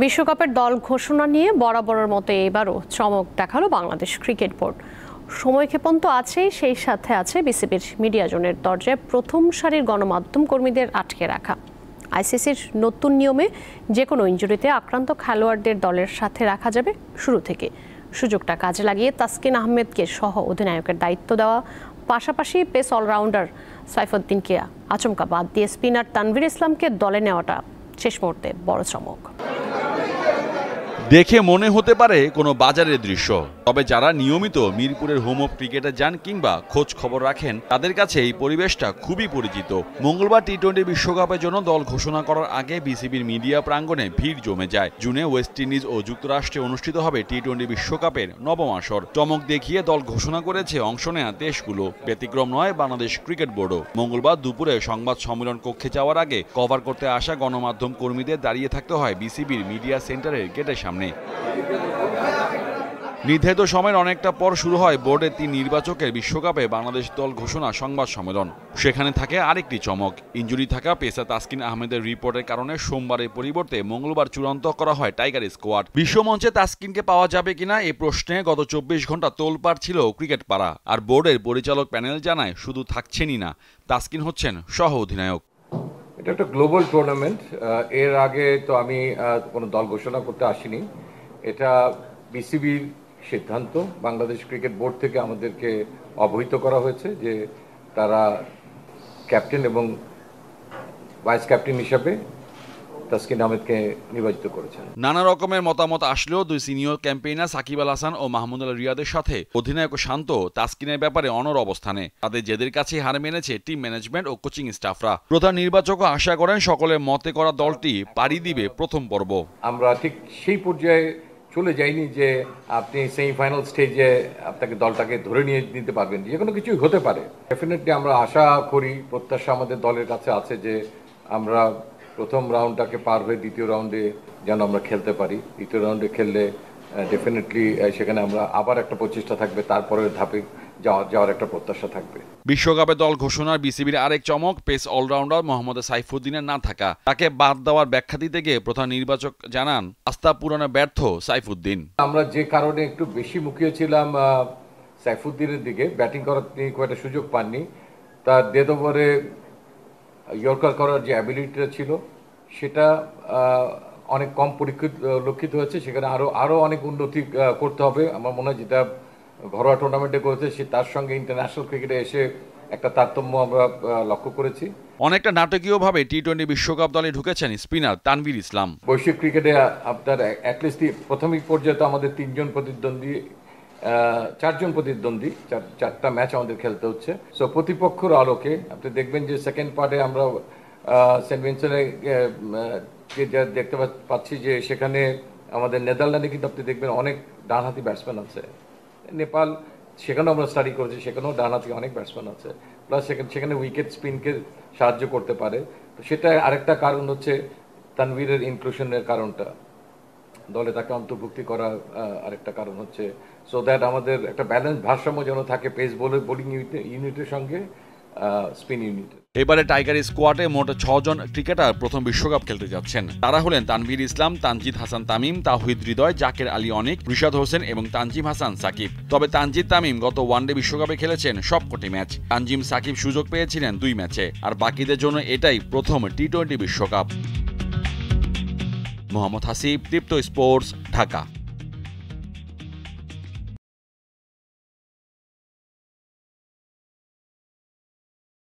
বিশ্বকাপের দল ঘোষণা নিয়ে বরাবরের মতো এবারও চমক দেখালো বাংলাদেশ ক্রিকেট বোর্ড সময়ক্ষেপণ তো আছেই সেই সাথে আছে বিসিবির মিডিয়া জোনের দরজায় প্রথম সারির গণমাধ্যম কর্মীদের আটকে রাখা আইসিসির নতুন নিয়মে যে কোনো ইঞ্জুরিতে আক্রান্ত খেলোয়াড়দের দলের সাথে রাখা যাবে শুরু থেকে সুযোগটা কাজে লাগিয়ে তাসকিন আহমেদকে সহ অধিনায়কের দায়িত্ব দেওয়া পাশাপাশি পেস অলরাউন্ডার সাইফুদ্দিনকে আচমকা বাদ দিয়ে স্পিনার তানভীর ইসলামকে দলে নেওয়াটা শেষ মুহূর্তে বড় চমক দেখে মনে হতে পারে কোনো বাজারের দৃশ্য তবে যারা নিয়মিত মিরপুরের হোম অফ ক্রিকেটে যান কিংবা খোঁজ খবর রাখেন তাদের কাছে এই পরিবেশটা খুবই পরিচিত মঙ্গলবার টি টোয়েন্টি বিশ্বকাপের জন্য দল ঘোষণা করার আগে বিসিবির মিডিয়া প্রাঙ্গণে ভিড় জমে যায় জুনে ওয়েস্ট ইন্ডিজ ও যুক্তরাষ্ট্রে অনুষ্ঠিত হবে টি টোয়েন্টি বিশ্বকাপের নবম আসর চমক দেখিয়ে দল ঘোষণা করেছে অংশ নেয়া দেশগুলো ব্যতিক্রম নয় বাংলাদেশ ক্রিকেট বোর্ডও মঙ্গলবার দুপুরে সংবাদ সম্মেলন কক্ষে যাওয়ার আগে কভার করতে আসা গণমাধ্যম কর্মীদের দাঁড়িয়ে থাকতে হয় বিসিবির মিডিয়া সেন্টারের গেটের সামনে নেই নির্ধারিত সময়ের অনেকটা পর শুরু হয় বোর্ডের তিন নির্বাচকের বিশ্বকাপে বাংলাদেশ দল ঘোষণা সংবাদ সম্মেলন সেখানে থাকে আরেকটি চমক ইঞ্জুরি থাকা পেসা তাসকিন আহমেদের রিপোর্টের কারণে সোমবারের পরিবর্তে মঙ্গলবার চূড়ান্ত করা হয় টাইগার স্কোয়াড বিশ্বমঞ্চে তাসকিনকে পাওয়া যাবে কিনা এ প্রশ্নে গত চব্বিশ ঘন্টা তোলপাড় ছিল ক্রিকেট পাড়া আর বোর্ডের পরিচালক প্যানেল জানায় শুধু থাকছেনই না তাসকিন হচ্ছেন সহ অধিনায়ক এটা একটা গ্লোবাল টুর্নামেন্ট এর আগে তো আমি কোনো দল ঘোষণা করতে আসিনি এটা বিসিবির সিদ্ধান্ত বাংলাদেশ ক্রিকেট বোর্ড থেকে আমাদেরকে অবহিত করা হয়েছে যে তারা ক্যাপ্টেন এবং ভাইস ক্যাপ্টেন হিসাবে তাসকিন আহমেদকে নির্বাচিত করেছেন নানা রকমের মতামত আসলেও দুই সিনিয়র ক্যাম্পেইনার সাকিব আল হাসান ও মাহমুদ আল রিয়াদের সাথে অধিনায়ক শান্ত তাসকিনের ব্যাপারে অনর অবস্থানে তাদের জেদের কাছে হার মেনেছে টিম ম্যানেজমেন্ট ও কোচিং স্টাফরা প্রধান নির্বাচকও আশা করেন সকলের মতে করা দলটি পাড়ি দিবে প্রথম পর্ব আমরা ঠিক সেই পর্যায়ে চলে যাইনি যে আপনি সেমিফাইনাল স্টেজে আপনাকে দলটাকে ধরে নিয়ে নিতে পারবেন যে কোনো কিছুই হতে পারে ডেফিনেটলি আমরা আশা করি প্রত্যাশা আমাদের দলের কাছে আছে যে আমরা প্রথম রাউন্ডটাকে পার হয়ে দ্বিতীয় রাউন্ডে যেন আমরা খেলতে পারি দ্বিতীয় রাউন্ডে খেললে ডেফিনেটলি সেখানে আমরা আবার একটা প্রচেষ্টা থাকবে তারপরে ধাপে যাওয়ার যাওয়ার একটা প্রত্যাশা থাকবে বিশ্বকাপে দল ঘোষণার বিসিবির আরেক চমক পেস অলরাউন্ডার মোহাম্মদ সাইফুদ্দিনের না থাকা তাকে বাদ দেওয়ার ব্যাখ্যা দিতে গিয়ে প্রধান নির্বাচক জানান আস্থা পূরণে ব্যর্থ সাইফুদ্দিন আমরা যে কারণে একটু বেশি মুখিয়ে ছিলাম সাইফুদ্দিনের দিকে ব্যাটিং করার তিনি খুব একটা সুযোগ পাননি তার দেদোবরে ইয়র্কার করার যে অ্যাবিলিটিটা ছিল সেটা অনেক কম পরীক্ষিত লক্ষিত হয়েছে সেখানে আরও আরও অনেক উন্নতি করতে হবে আমার মনে হয় যেটা ঘরোয়া টুর্নামেন্টে করেছে সে তার সঙ্গে ইন্টারন্যাশনাল ক্রিকেটে এসে একটা তারতম্য আমরা লক্ষ্য করেছি অনেকটা নাটকীয়ভাবে টি টোয়েন্টি বিশ্বকাপ দলে ঢুকেছেন স্পিনার তানভীর ইসলাম বৈশ্বিক ক্রিকেটে আপনার অ্যাটলিস্ট প্রাথমিক পর্যায়ে তো আমাদের তিনজন প্রতিদ্বন্দ্বী চারজন প্রতিদ্বন্দ্বী চারটা ম্যাচ আমাদের খেলতে হচ্ছে সো প্রতিপক্ষর আলোকে আপনি দেখবেন যে সেকেন্ড পার্টে আমরা সেন্ট ভিনসেন্টে দেখতে পাচ্ছি যে সেখানে আমাদের নেদারল্যান্ডে কিন্তু আপনি দেখবেন অনেক ডানহাতি ব্যাটসম্যান আছে নেপাল সেখানেও আমরা স্টাডি করেছি সেখানেও ডানহাতি অনেক ব্যাটসম্যান আছে প্লাস সেখানে সেখানে উইকেট স্পিনকে সাহায্য করতে পারে তো সেটা আরেকটা কারণ হচ্ছে তানভীরের ইনক্লুশনের কারণটা দলে তাকে অন্তর্ভুক্তি করা আরেকটা কারণ হচ্ছে সো দ্যাট আমাদের একটা ব্যালেন্স ভারসাম্য যেন থাকে পেস বলে বোলিং ইউনিটের সঙ্গে স্পিন ইউনিট এবারে টাইগার স্কোয়াডে মোট ছজন ক্রিকেটার প্রথম বিশ্বকাপ খেলতে যাচ্ছেন তারা হলেন তানভীর ইসলাম তানজিদ হাসান তামিম তাহিদ হৃদয় জাকের আলী অনেক রিশাদ হোসেন এবং তানজিম হাসান সাকিব তবে তানজিদ তামিম গত ওয়ানডে বিশ্বকাপে খেলেছেন সবকটি ম্যাচ তানজিম সাকিব সুযোগ পেয়েছিলেন দুই ম্যাচে আর বাকিদের জন্য এটাই প্রথম টি টোয়েন্টি বিশ্বকাপ মোহাম্মদ হাসিব দীপ্ত স্পোর্টস ঢাকা